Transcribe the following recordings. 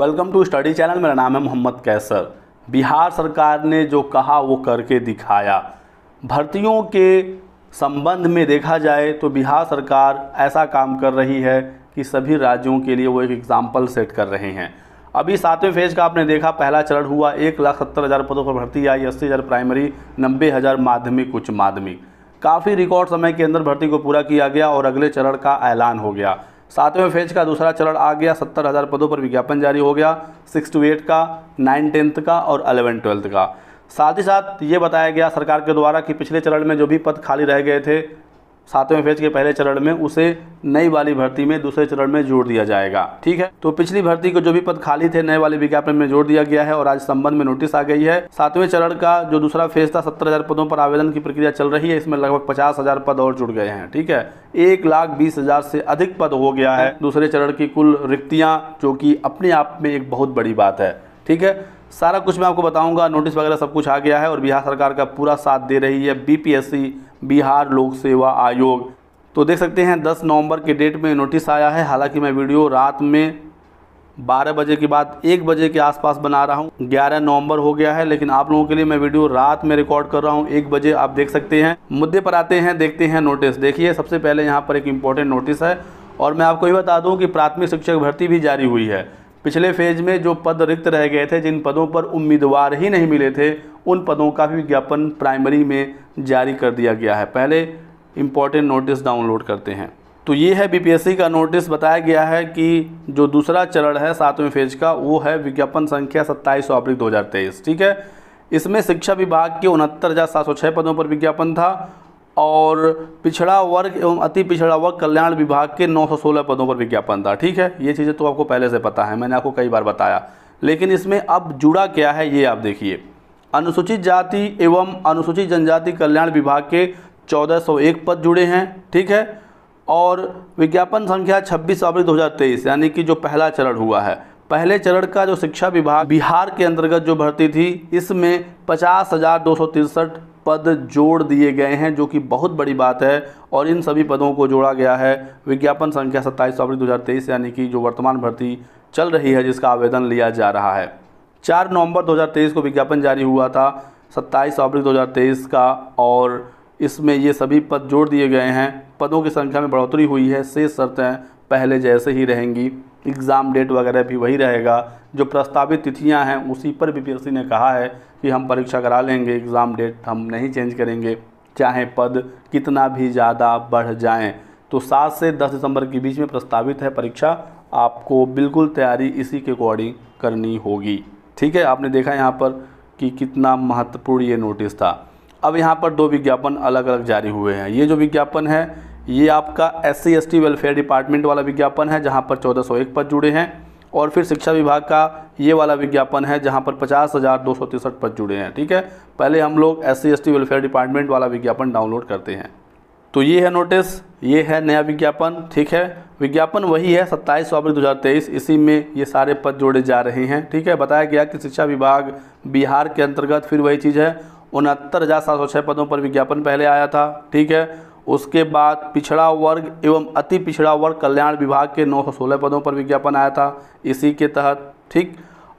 welcome to study channel मेरा नाम है मोहम्मद कैसर बिहार सरकार ने जो कहा वो करके दिखाया भर्तियों के संबंध में देखा जाए तो बिहार सरकार ऐसा काम कर रही है कि सभी राज्यों के लिए वो एक एग्ज़ाम्पल सेट कर रहे हैं अभी सातवें फेज का आपने देखा पहला चरण हुआ एक लाख सत्तर हज़ार पदों पर भर्ती आई अस्सी हज़ार प्राइमरी नब्बे हज़ार माध्यमिक उच्च माध्यमिक काफ़ी रिकॉर्ड समय के अंदर भर्ती को पूरा किया गया और अगले चरण का ऐलान हो गया सातवें फेज का दूसरा चरण आ गया सत्तर हज़ार पदों पर विज्ञापन जारी हो गया सिक्स टू एट का नाइन टेंथ का और अलेवन ट्वेल्थ का साथ ही साथ ये बताया गया सरकार के द्वारा कि पिछले चरण में जो भी पद खाली रह गए थे सातवें फेज के पहले चरण में उसे नई वाली भर्ती में दूसरे चरण में जोड़ दिया जाएगा ठीक है तो पिछली भर्ती को जो भी पद खाली थे नए वाले विज्ञापन में जोड़ दिया गया है और आज संबंध में नोटिस आ गई है सातवें चरण का जो दूसरा फेज था सत्तर हजार पदों पर आवेदन की प्रक्रिया चल रही है इसमें लगभग पचास हजार पद और जुड़ गए हैं ठीक है एक लाख बीस हजार से अधिक पद हो गया है दूसरे चरण की कुल रिक्तियां जो की अपने आप में एक बहुत बड़ी बात है ठीक है सारा कुछ मैं आपको बताऊंगा नोटिस वगैरह सब कुछ आ गया है और बिहार सरकार का पूरा साथ दे रही है बीपीएससी बिहार लोक सेवा आयोग तो देख सकते हैं 10 नवंबर के डेट में नोटिस आया है हालांकि मैं वीडियो रात में 12 बजे के बाद एक बजे के आसपास बना रहा हूं 11 नवंबर हो गया है लेकिन आप लोगों के लिए मैं वीडियो रात में रिकॉर्ड कर रहा हूँ एक बजे आप देख सकते हैं मुद्दे पर आते हैं देखते हैं नोटिस देखिए सबसे पहले यहाँ पर एक इम्पोर्टेंट नोटिस है और मैं आपको ये बता दूँ कि प्राथमिक शिक्षक भर्ती भी जारी हुई है पिछले फेज में जो पद रिक्त रह गए थे जिन पदों पर उम्मीदवार ही नहीं मिले थे उन पदों का भी विज्ञापन प्राइमरी में जारी कर दिया गया है पहले इम्पॉर्टेंट नोटिस डाउनलोड करते हैं तो ये है बीपीएससी का नोटिस बताया गया है कि जो दूसरा चरण है सातवें फेज का वो है विज्ञापन संख्या सत्ताईस अप्रैल दो ठीक है इसमें शिक्षा विभाग के उनहत्तर हज़ार सात सौ छः पदों पर विज्ञापन था और पिछड़ा वर्ग एवं अति पिछड़ा वर्ग कल्याण विभाग के 916 पदों पर विज्ञापन था ठीक है ये चीज़ें तो आपको पहले से पता है मैंने आपको कई बार बताया लेकिन इसमें अब जुड़ा क्या है ये आप देखिए अनुसूचित जाति एवं अनुसूचित जनजाति कल्याण विभाग के 1401 पद जुड़े हैं ठीक है और विज्ञापन संख्या छब्बीस अप्रैल दो यानी कि जो पहला चरण हुआ है पहले चरण का जो शिक्षा विभाग बिहार के अंतर्गत जो भर्ती थी इसमें पचास हज़ार दो सौ तिरसठ पद जोड़ दिए गए हैं जो कि बहुत बड़ी बात है और इन सभी पदों को जोड़ा गया है विज्ञापन संख्या सत्ताईस फरवरी दो यानी कि जो वर्तमान भर्ती चल रही है जिसका आवेदन लिया जा रहा है चार नवंबर 2023 को विज्ञापन जारी हुआ था सत्ताईस अप्रैल 2023 का और इसमें ये सभी पद जोड़ दिए गए हैं पदों की संख्या में बढ़ोतरी हुई है शेष शर्तें पहले जैसे ही रहेंगी एग्ज़ाम डेट वगैरह भी वही रहेगा जो प्रस्तावित तिथियां हैं उसी पर बीपीएससी ने कहा है कि हम परीक्षा करा लेंगे एग्ज़ाम डेट हम नहीं चेंज करेंगे चाहे पद कितना भी ज़्यादा बढ़ जाएँ तो सात से दस दिसंबर के बीच में प्रस्तावित है परीक्षा आपको बिल्कुल तैयारी इसी के अकॉर्डिंग करनी होगी ठीक है आपने देखा यहाँ पर कि कितना महत्वपूर्ण ये नोटिस था अब यहाँ पर दो विज्ञापन अलग अलग जारी हुए हैं ये जो विज्ञापन है ये आपका S C S T welfare department वाला विज्ञापन है जहाँ पर चौदह सौ एक पद जुड़े हैं और फिर शिक्षा विभाग का ये वाला विज्ञापन है जहाँ पर पचास हज़ार दो सौ तिरसठ पद जुड़े हैं ठीक है पहले हम लोग S C S T welfare department वाला विज्ञापन डाउनलोड करते हैं तो ये है नोटिस ये है नया विज्ञापन ठीक है विज्ञापन वही है सत्ताईस हजार तेईस इसी में ये सारे पद जोड़े जा रहे हैं ठीक है बताया गया कि शिक्षा विभाग बिहार के अंतर्गत फिर वही चीज़ है उनहत्तर हज़ार सात सौ छः पदों पर विज्ञापन पहले आया था ठीक है उसके बाद पिछड़ा वर्ग एवं अति पिछड़ा वर्ग कल्याण विभाग के 916 पदों पर विज्ञापन आया था इसी के तहत ठीक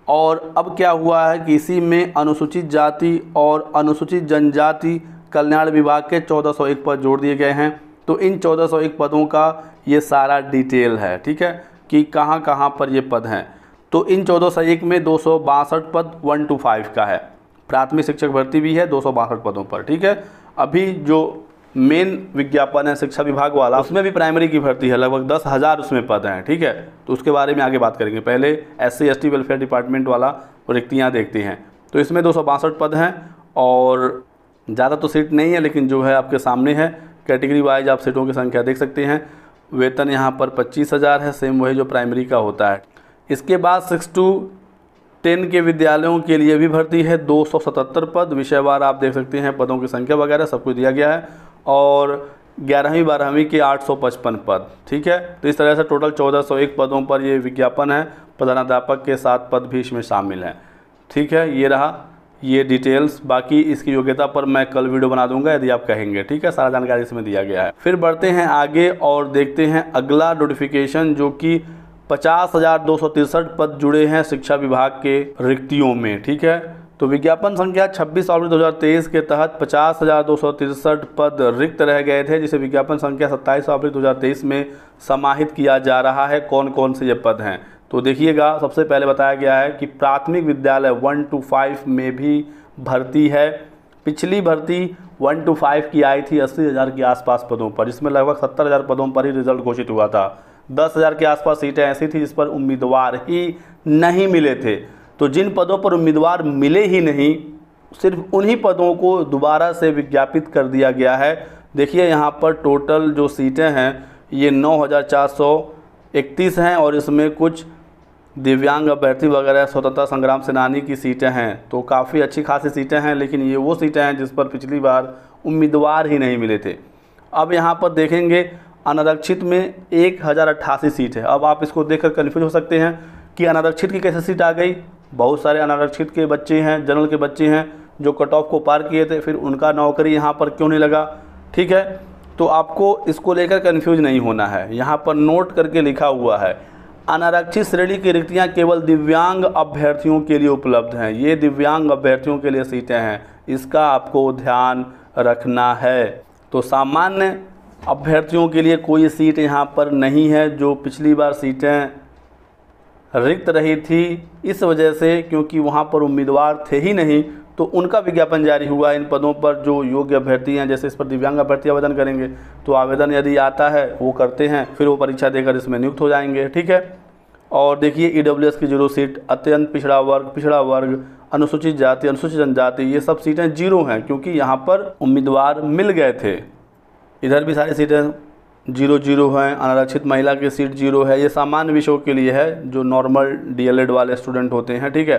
और अब क्या हुआ है कि इसी में अनुसूचित जाति और अनुसूचित जनजाति कल्याण विभाग के 1401 पद जोड़ दिए गए हैं तो इन 1401 पदों का ये सारा डिटेल है ठीक है कि कहाँ कहाँ पर ये पद हैं तो इन एक में दो पद वन टू फाइव का है प्राथमिक शिक्षक भर्ती भी है दो पदों पर ठीक है अभी जो मेन विज्ञापन है शिक्षा विभाग वाला उसमें भी प्राइमरी की भर्ती है लगभग दस हज़ार उसमें पद हैं ठीक है तो उसके बारे में आगे बात करेंगे पहले S C S welfare department वाला रिक्तियाँ देखते हैं तो इसमें दो पद हैं और ज़्यादा तो सीट नहीं है लेकिन जो है आपके सामने है कैटेगरी वाइज आप सीटों की संख्या देख सकते हैं वेतन यहाँ पर पच्चीस हज़ार है सेम वही जो प्राइमरी का होता है इसके बाद सिक्स टू टेन के विद्यालयों के लिए भी भर्ती है 277 पद विषयवार आप देख सकते हैं पदों की संख्या वगैरह सब कुछ दिया गया है और ग्यारहवीं बारहवीं के 855 पद ठीक है तो इस तरह से टोटल 1401 पदों पर ये विज्ञापन है प्रधानाध्यापक के सात पद भी इसमें शामिल हैं ठीक है ये रहा ये डिटेल्स बाकी इसकी योग्यता पर मैं कल वीडियो बना दूंगा यदि आप कहेंगे ठीक है सारा जानकारी इसमें दिया गया है फिर बढ़ते हैं आगे और देखते हैं अगला नोटिफिकेशन जो कि पचास हजार दो सौ तिरसठ पद जुड़े हैं शिक्षा विभाग के रिक्तियों में ठीक है तो विज्ञापन संख्या 26 अप्रैल 2023 के तहत पचास हजार दो सौ तिरसठ पद रिक्त रह गए थे जिसे विज्ञापन संख्या 27 अप्रैल 2023 में समाहित किया जा रहा है कौन कौन से ये पद हैं तो देखिएगा सबसे पहले बताया गया है कि प्राथमिक विद्यालय वन टू फाइव में भी भर्ती है पिछली भर्ती वन टू फाइव की आई थी अस्सी हज़ार के आसपास पदों पर जिसमें लगभग सत्तर हज़ार पदों पर ही रिजल्ट घोषित हुआ था दस हज़ार के आसपास सीटें ऐसी थी जिस पर उम्मीदवार ही नहीं मिले थे तो जिन पदों पर उम्मीदवार मिले ही नहीं सिर्फ उन्हीं पदों को दोबारा से विज्ञापित कर दिया गया है देखिए यहाँ पर टोटल जो सीटें हैं ये नौ हज़ार चार सौ इकतीस हैं और इसमें कुछ दिव्यांग अभ्यर्थी वगैरह स्वतंत्रता संग्राम सेनानी की सीटें हैं तो काफ़ी अच्छी खासी सीटें हैं लेकिन ये वो सीटें हैं जिस पर पिछली बार उम्मीदवार ही नहीं मिले थे अब यहाँ पर देखेंगे अनारक्षित में एक हज़ार अट्ठासी सीट है अब आप इसको देखकर कन्फ्यूज हो सकते हैं कि अनारक्षित की कैसे सीट आ गई बहुत सारे अनारक्षित के बच्चे हैं जनरल के बच्चे हैं जो कट ऑफ को पार किए थे फिर उनका नौकरी यहाँ पर क्यों नहीं लगा ठीक है तो आपको इसको लेकर कन्फ्यूज नहीं होना है यहाँ पर नोट करके लिखा हुआ है अनारक्षित श्रेणी की रिक्तियाँ केवल दिव्यांग अभ्यर्थियों के लिए उपलब्ध हैं ये दिव्यांग अभ्यर्थियों के लिए सीटें हैं इसका आपको ध्यान रखना है तो सामान्य अभ्यर्थियों के लिए कोई सीट यहाँ पर नहीं है जो पिछली बार सीटें रिक्त रही थी इस वजह से क्योंकि वहाँ पर उम्मीदवार थे ही नहीं तो उनका विज्ञापन जारी हुआ इन पदों पर जो योग्य अभ्यर्थी हैं जैसे इस पर दिव्यांग अभ्यर्थी आवेदन करेंगे तो आवेदन यदि आता है वो करते हैं फिर वो परीक्षा देकर इसमें नियुक्त हो जाएंगे ठीक है और देखिए ई e की जीरो सीट अत्यंत पिछड़ा वर्ग पिछड़ा वर्ग अनुसूचित जाति अनुसूचित जनजाति ये सब सीटें जीरो हैं क्योंकि यहाँ पर उम्मीदवार मिल गए थे इधर भी सारी सीटें जीरो जीरो हैं अनारक्षित महिला की सीट जीरो है ये सामान्य विषयों के लिए है जो नॉर्मल डीएलएड वाले स्टूडेंट होते हैं ठीक है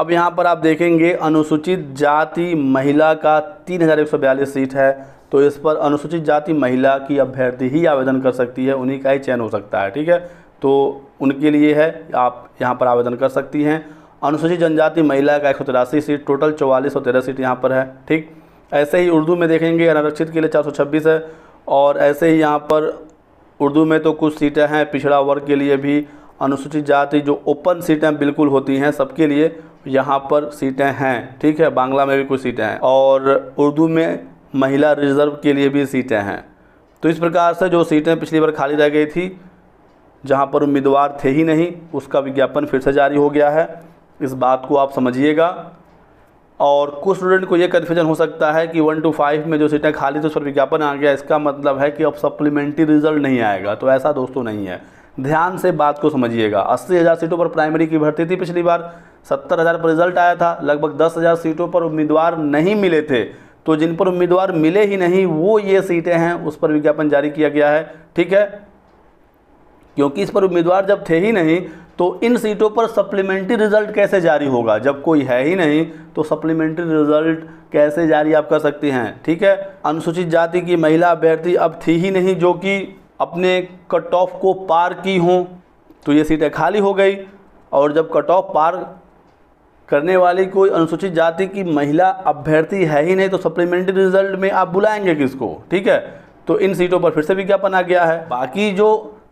अब यहाँ पर आप देखेंगे अनुसूचित जाति महिला का तीन हज़ार एक सौ बयालीस सीट है तो इस पर अनुसूचित जाति महिला की अभ्यर्थी ही आवेदन कर सकती है उन्हीं का ही चयन हो सकता है ठीक है तो उनके लिए है आप यहाँ पर आवेदन कर सकती हैं अनुसूचित जनजाति महिला का एक सीट टोटल चौवालीस और तेरह सीट यहाँ पर है ठीक ऐसे ही उर्दू में देखेंगे अनारक्षित के लिए चार है और ऐसे ही यहाँ पर उर्दू में तो कुछ सीटें हैं पिछड़ा वर्ग के लिए भी अनुसूचित जाति जो ओपन सीटें बिल्कुल होती हैं सबके लिए यहाँ पर सीटें हैं ठीक है बांग्ला में भी कुछ सीटें हैं और उर्दू में महिला रिजर्व के लिए भी सीटें हैं तो इस प्रकार से जो सीटें पिछली बार खाली रह गई थी जहाँ पर उम्मीदवार थे ही नहीं उसका विज्ञापन फिर से जारी हो गया है इस बात को आप समझिएगा और कुछ स्टूडेंट को ये कन्फ्यूजन हो सकता है कि वन टू फाइव में जो सीटें खाली तो उस पर विज्ञापन आ गया इसका मतलब है कि अब सप्लीमेंट्री रिजल्ट नहीं आएगा तो ऐसा दोस्तों नहीं है ध्यान से बात को समझिएगा अस्सी हज़ार सीटों पर प्राइमरी की भर्ती थी पिछली बार सत्तर हज़ार पर रिजल्ट आया था लगभग दस हज़ार सीटों पर उम्मीदवार नहीं मिले थे तो जिन पर उम्मीदवार मिले ही नहीं वो ये सीटें हैं उस पर विज्ञापन जारी किया गया है ठीक है क्योंकि इस पर उम्मीदवार जब थे ही नहीं तो इन सीटों पर सप्लीमेंट्री रिजल्ट कैसे जारी होगा जब कोई है ही नहीं तो सप्लीमेंट्री रिजल्ट कैसे जारी आप कर सकते हैं ठीक है अनुसूचित जाति की महिला अभ्यर्थी अब थी ही नहीं जो कि अपने कट ऑफ को पार की हों तो ये सीटें खाली हो गई और जब कट ऑफ पार करने वाली कोई अनुसूचित जाति की महिला अभ्यर्थी है ही नहीं तो सप्लीमेंट्री रिजल्ट में आप बुलाएंगे किसको ठीक है तो इन सीटों पर फिर से विज्ञापन आ गया है बाकी जो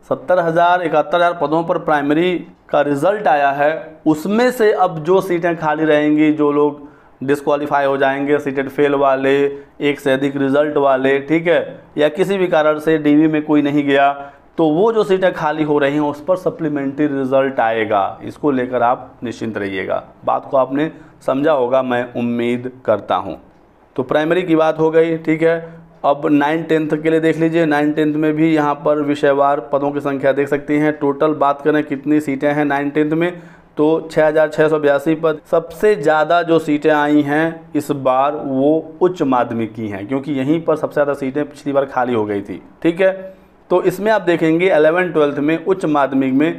सत्तर हज़ार इकहत्तर हज़ार पदों पर प्राइमरी का रिज़ल्ट आया है उसमें से अब जो सीटें खाली रहेंगी जो लोग डिस्कवालीफाई हो जाएंगे सीटेड फेल वाले एक से अधिक रिज़ल्ट वाले ठीक है या किसी भी कारण से डीवी में कोई नहीं गया तो वो जो सीटें खाली हो रही हैं उस पर सप्लीमेंट्री रिज़ल्ट आएगा इसको लेकर आप निश्चिंत रहिएगा बात को आपने समझा होगा मैं उम्मीद करता हूँ तो प्राइमरी की बात हो गई ठीक है अब नाइन टेंथ के लिए देख लीजिए नाइन टेंथ में भी यहाँ पर विषयवार पदों की संख्या देख सकती हैं टोटल बात करें कितनी सीटें हैं नाइन टेंथ में तो छः पद सबसे ज़्यादा जो सीटें आई हैं इस बार वो उच्च माध्यमिक की हैं क्योंकि यहीं पर सबसे ज़्यादा सीटें पिछली बार खाली हो गई थी ठीक है तो इसमें आप देखेंगे अलेवन ट्वेल्थ में उच्च माध्यमिक में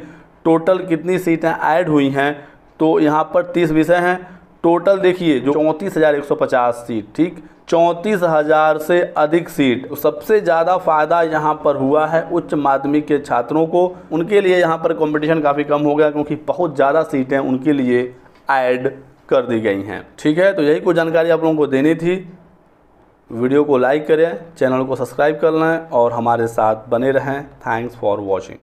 टोटल कितनी सीटें ऐड हुई हैं तो यहाँ पर तीस विषय हैं टोटल देखिए जो चौंतीस हज़ार एक सौ पचास सीट ठीक चौंतीस हज़ार से अधिक सीट सबसे ज़्यादा फ़ायदा यहाँ पर हुआ है उच्च माध्यमिक के छात्रों को उनके लिए यहाँ पर कंपटीशन काफ़ी कम हो गया क्योंकि बहुत ज़्यादा सीटें उनके लिए ऐड कर दी गई हैं ठीक है तो यही कुछ जानकारी आप लोगों को देनी थी वीडियो को लाइक करें चैनल को सब्सक्राइब कर लें और हमारे साथ बने रहें थैंक्स फॉर वॉचिंग